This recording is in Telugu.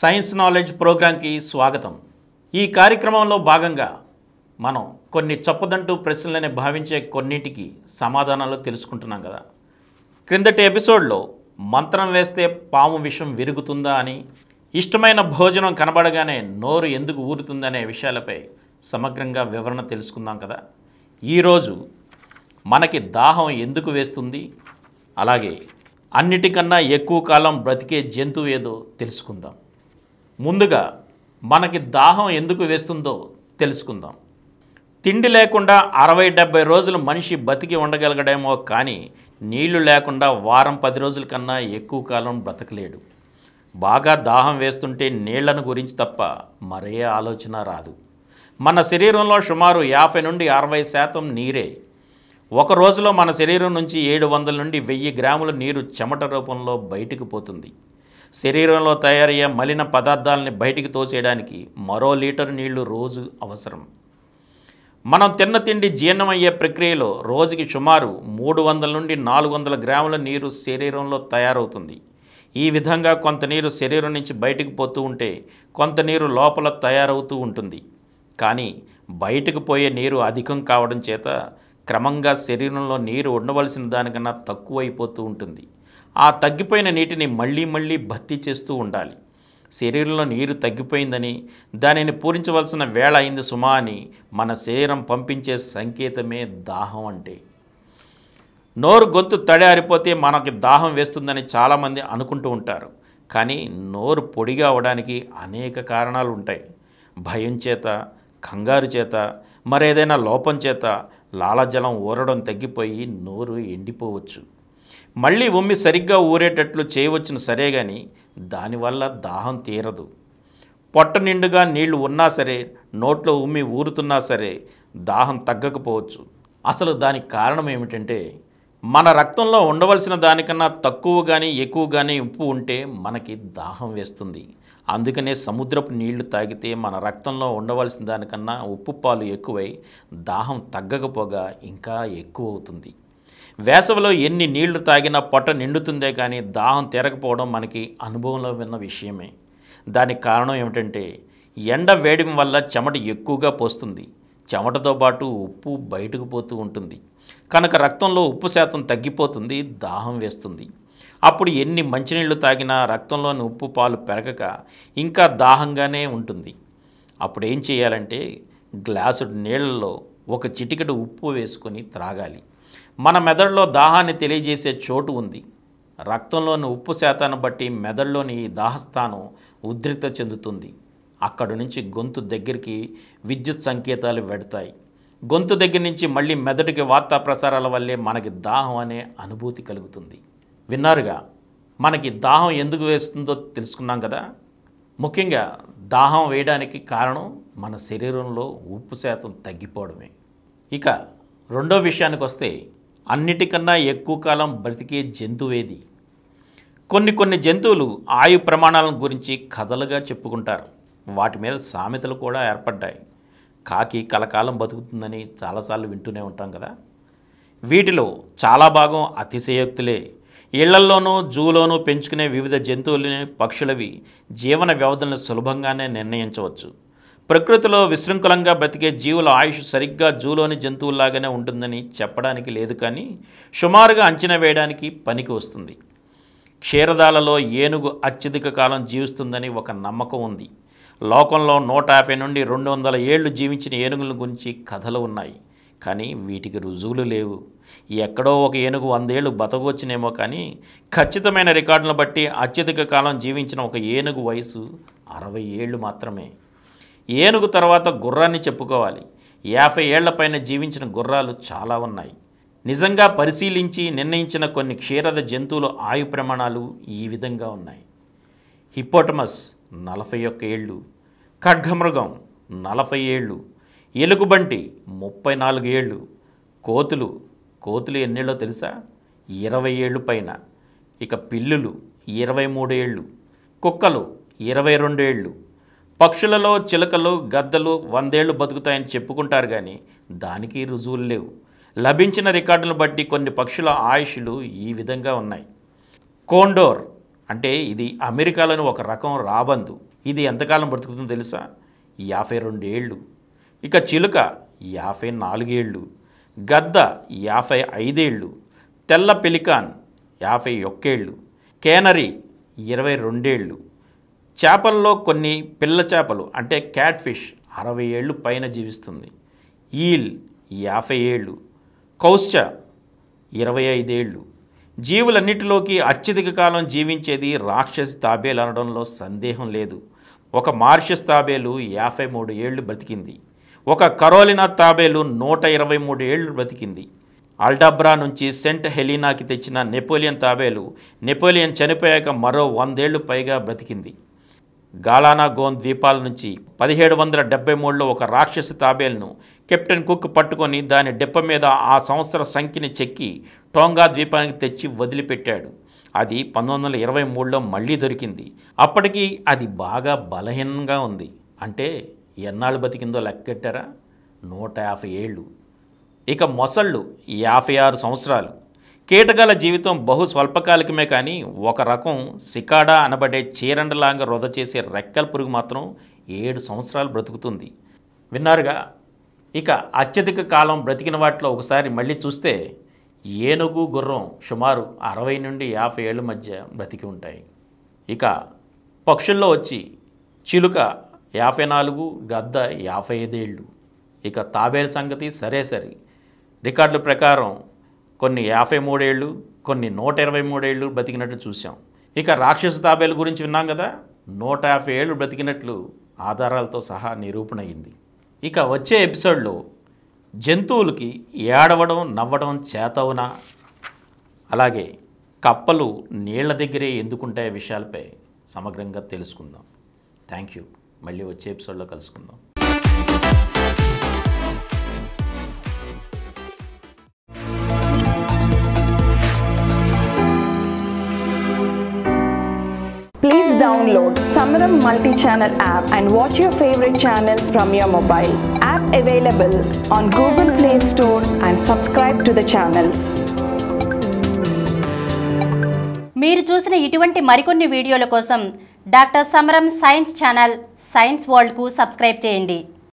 సైన్స్ నాలెడ్జ్ ప్రోగ్రాంకి స్వాగతం ఈ కార్యక్రమంలో భాగంగా మనం కొన్ని చప్పదంటూ ప్రశ్నలని భావించే కొన్నింటికి సమాధానాలు తెలుసుకుంటున్నాం కదా క్రిందటి ఎపిసోడ్లో మంత్రం వేస్తే పాము విషం విరుగుతుందా అని ఇష్టమైన భోజనం కనబడగానే నోరు ఎందుకు ఊరుతుందనే విషయాలపై సమగ్రంగా వివరణ తెలుసుకుందాం కదా ఈరోజు మనకి దాహం ఎందుకు వేస్తుంది అలాగే అన్నిటికన్నా ఎక్కువ కాలం బ్రతికే జంతువు ఏదో తెలుసుకుందాం ముందుగా మనకి దాహం ఎందుకు వేస్తుందో తెలుసుకుందాం తిండి లేకుండా అరవై డెబ్బై రోజులు మనిషి బతికి ఉండగలగడేమో కానీ నీళ్లు లేకుండా వారం పది రోజుల కన్నా ఎక్కువ కాలం బ్రతకలేడు బాగా దాహం వేస్తుంటే నీళ్లను గురించి తప్ప మరే ఆలోచన రాదు మన శరీరంలో సుమారు యాభై నుండి అరవై శాతం నీరే ఒక రోజులో మన శరీరం నుంచి ఏడు వందల నుండి వెయ్యి గ్రాముల నీరు చెమట రూపంలో బయటకు పోతుంది శరీరంలో తయారయ్యే మలిన పదార్థాలని బయటికి తోసేయడానికి మరో లీటర్ నీళ్లు రోజు అవసరం మనం తిన్న తిండి జీర్ణమయ్యే ప్రక్రియలో రోజుకి సుమారు మూడు వందల నుండి నాలుగు వందల గ్రాముల నీరు శరీరంలో తయారవుతుంది ఈ విధంగా కొంత నీరు శరీరం నుంచి బయటకు పోతూ ఉంటే కొంత నీరు లోపల తయారవుతూ ఉంటుంది కానీ బయటకు పోయే నీరు అధికం కావడం చేత క్రమంగా శరీరంలో నీరు ఉండవలసిన దానికన్నా తక్కువైపోతూ ఉంటుంది ఆ తగ్గిపోయిన నీటిని మళ్ళీ మళ్ళీ భర్తీ చేస్తూ ఉండాలి శరీరంలో నీరు తగ్గిపోయిందని దానిని పూరించవలసిన వేళ అయింది సుమా అని మన శరీరం పంపించే సంకేతమే దాహం అంటే నోరు గొంతు తడి ఆరిపోతే మనకి దాహం వేస్తుందని చాలామంది అనుకుంటూ ఉంటారు కానీ నోరు పొడిగా అవడానికి అనేక కారణాలు ఉంటాయి భయం చేత కంగారు చేత మరేదైనా లోపం చేత లాలాజలం ఊరడం తగ్గిపోయి నోరు ఎండిపోవచ్చు మళ్ళీ ఉమ్మి సరిగ్గా ఊరేటట్లు చేయవచ్చును సరే గాని దానివల్ల దాహం తీరదు పొట్ట నిండుగా నీళ్లు ఉన్నా సరే నోట్లో ఉమ్మి ఊరుతున్నా సరే దాహం తగ్గకపోవచ్చు అసలు దానికి కారణం ఏమిటంటే మన రక్తంలో ఉండవలసిన దానికన్నా తక్కువ కానీ ఎక్కువ కానీ ఉప్పు ఉంటే మనకి దాహం వేస్తుంది అందుకనే సముద్రపు నీళ్లు తాగితే మన రక్తంలో ఉండవలసిన దానికన్నా ఉప్పు పాలు ఎక్కువై దాహం తగ్గకపోగా ఇంకా ఎక్కువ అవుతుంది వేసవిలో ఎన్ని నీళ్లు తాగినా పొట్ట నిండుతుందే కానీ దాహం తీరకపోవడం మనకి అనుభవంలో విన్న విషయమే దానికి కారణం ఏమిటంటే ఎండ వేయడం వల్ల చెమట ఎక్కువగా పోస్తుంది చెమటతో పాటు ఉప్పు బయటకు పోతూ ఉంటుంది కనుక రక్తంలో ఉప్పు శాతం తగ్గిపోతుంది దాహం వేస్తుంది అప్పుడు ఎన్ని మంచినీళ్లు తాగినా రక్తంలోని ఉప్పు పాలు పెరగక ఇంకా దాహంగానే ఉంటుంది అప్పుడు ఏం చేయాలంటే గ్లాసు నీళ్ళలో ఒక చిటికెడు ఉప్పు వేసుకొని త్రాగాలి మన మెదడులో దాహాన్ని తెలియజేసే చోటు ఉంది రక్తంలోని ఉప్పు శాతాన్ని బట్టి మెదడులోని దాహస్థానం ఉద్రిక్త చెందుతుంది అక్కడి నుంచి గొంతు దగ్గరికి విద్యుత్ సంకేతాలు వెడతాయి గొంతు దగ్గర నుంచి మళ్ళీ మెదడుకి వార్తా ప్రసారాల వల్లే మనకి దాహం అనే అనుభూతి కలుగుతుంది విన్నారుగా మనకి దాహం ఎందుకు వేస్తుందో తెలుసుకున్నాం కదా ముఖ్యంగా దాహం వేయడానికి కారణం మన శరీరంలో ఉప్పు శాతం తగ్గిపోవడమే ఇక రెండో విషయానికి వస్తే అన్నిటికన్నా ఎక్కువ కాలం బ్రతికే జంతువేది కొన్ని కొన్ని జంతువులు ఆయు ప్రమాణాలను గురించి కథలుగా చెప్పుకుంటారు వాటి మీద సామెతలు కూడా ఏర్పడ్డాయి కాకి కలకాలం బతుకుతుందని చాలాసార్లు వింటూనే ఉంటాం కదా వీటిలో చాలా భాగం అతిశయోక్తులే ఇళ్లల్లోనూ జూలోనూ పెంచుకునే వివిధ జంతువులని పక్షులవి జీవన వ్యవధులను సులభంగానే నిర్ణయించవచ్చు ప్రకృతిలో విశృంఖలంగా బతికే జీవుల ఆయుష్ సరిగ్గా జూలోని జంతువుల్లాగానే ఉంటుందని చెప్పడానికి లేదు కానీ సుమారుగా అంచనా వేయడానికి పనికి వస్తుంది క్షీరదాలలో ఏనుగు అత్యధిక కాలం జీవిస్తుందని ఒక నమ్మకం ఉంది లోకంలో నూట యాభై నుండి రెండు వందల ఏళ్ళు జీవించిన ఏనుగుల గురించి కథలు ఉన్నాయి కానీ వీటికి రుజువులు లేవు ఎక్కడో ఒక ఏనుగు వందేళ్ళు బతకవచ్చునేమో కానీ ఖచ్చితమైన రికార్డులను బట్టి అత్యధిక కాలం జీవించిన ఒక ఏనుగు వయసు అరవై ఏళ్ళు మాత్రమే ఏనుగు తర్వాత గుర్రాన్ని చెప్పుకోవాలి యాభై ఏళ్లపైన జీవించిన గుర్రాలు చాలా ఉన్నాయి నిజంగా పరిశీలించి నిర్ణయించిన కొన్ని క్షీరద జంతువుల ఆయు ప్రమాణాలు ఈ విధంగా ఉన్నాయి హిప్పోటమస్ నలభై ఒక్క ఏళ్ళు ఖడ్గమృగం నలభై ఏళ్ళు ఎలుగుబంటి ముప్పై నాలుగు ఏళ్ళు కోతులు కోతులు ఎన్నేళ్ళో తెలుసా ఇరవై ఏళ్ళు పైన ఇక పిల్లులు ఇరవై మూడు ఏళ్ళు కుక్కలు ఇరవై రెండు ఏళ్ళు పక్షులలో చిలకలు గద్దలు వందేళ్లు బతుకుతాయని చెప్పుకుంటారు కానీ దానికి రుజువులు లేవు లభించిన రికార్డులను బట్టి కొన్ని పక్షుల ఆయుషులు ఈ విధంగా ఉన్నాయి కోండోర్ అంటే ఇది అమెరికాలోని ఒక రకం రాబందు ఇది ఎంతకాలం బ్రతుకుతుందో తెలుసా యాభై రెండేళ్ళు ఇక చిలుక యాభై నాలుగేళ్ళు గద్ద యాభై ఐదేళ్ళు తెల్ల పెలికాన్ యాభై ఒక్కేళ్ళు కేనరీ ఇరవై రెండేళ్ళు చేపల్లో కొన్ని పిల్ల చేపలు అంటే క్యాట్ ఫిష్ అరవై ఏళ్ళు పైన జీవిస్తుంది ఈల్ యాభై ఏళ్ళు కౌశ్చ ఇరవై ఐదేళ్ళు జీవులన్నిటిలోకి అత్యధిక కాలం జీవించేది రాక్షసి తాబేలు అనడంలో సందేహం లేదు ఒక మార్షస్ తాబేలు యాభై మూడు ఏళ్ళు బ్రతికింది ఒక కరోలినా తాబేలు నూట ఇరవై మూడు ఏళ్ళు బ్రతికింది అల్డాబ్రా నుంచి సెంట్ హెలీనాకి తెచ్చిన నెపోలియన్ తాబేలు నెపోలియన్ చనిపోయాక మరో వందేళ్లు పైగా బ్రతికింది గాలానాగోన్ ద్వీపాల నుంచి పదిహేడు వందల డెబ్బై మూడులో ఒక రాక్షసి తాబేల్ను కెప్టెన్ కుక్ పట్టుకొని దాని డెప్ప మీద ఆ సంవత్సర సంఖ్యని చెక్కి టోంగా ద్వీపానికి తెచ్చి వదిలిపెట్టాడు అది పంతొమ్మిది వందల ఇరవై మూడులో మళ్ళీ దొరికింది అప్పటికి అది బాగా బలహీనంగా ఉంది అంటే ఎన్నాళ్ళు బతికిందో లెక్కెట్టారా నూట యాభై ఏళ్ళు ఇక మొసళ్ళు యాభై ఆరు సంవత్సరాలు కీటకాల జీవితం బహు స్వల్పకాలికమే కానీ ఒక రకం సికాడా అనబడే చీరండలాగా రొద చేసే రెక్కల పురుగు మాత్రం ఏడు సంవత్సరాలు బ్రతుకుతుంది విన్నారుగా ఇక అత్యధిక కాలం బ్రతికిన వాటిలో ఒకసారి మళ్ళీ చూస్తే ఏనుగు గుర్రం సుమారు అరవై నుండి యాభై ఏళ్ళ మధ్య బ్రతికి ఉంటాయి ఇక పక్షుల్లో వచ్చి చిలుక యాభై నాలుగు గద్ద యాభై ఐదేళ్ళు ఇక తాబేలు సంగతి సరే సరే రికార్డుల ప్రకారం కొన్ని యాభై మూడేళ్ళు కొన్ని నూట ఇరవై మూడేళ్ళు బ్రతికినట్లు చూసాం ఇక రాక్షస తాబేలు గురించి విన్నాం కదా నూట యాభై ఏళ్ళు బ్రతికినట్లు ఆధారాలతో సహా నిరూపణ అయింది ఇక వచ్చే ఎపిసోడ్లో జంతువులకి ఏడవడం నవ్వడం చేతవునా అలాగే కప్పలు నీళ్ల దగ్గరే ఎందుకుంటాయి విషయాలపై సమగ్రంగా తెలుసుకుందాం థ్యాంక్ యూ మళ్ళీ వచ్చే ఎపిసోడ్లో కలుసుకుందాం download Samaram Multi-Channel app and watch your favorite channels from your mobile. App available on Google Play Store and subscribe to the channels. మీరు చూసిన ఇటువంటి మరికొన్ని వీడియోల కోసం doctor Samaram science channel science వరల్డ్కు సబ్స్క్రైబ్ చేయండి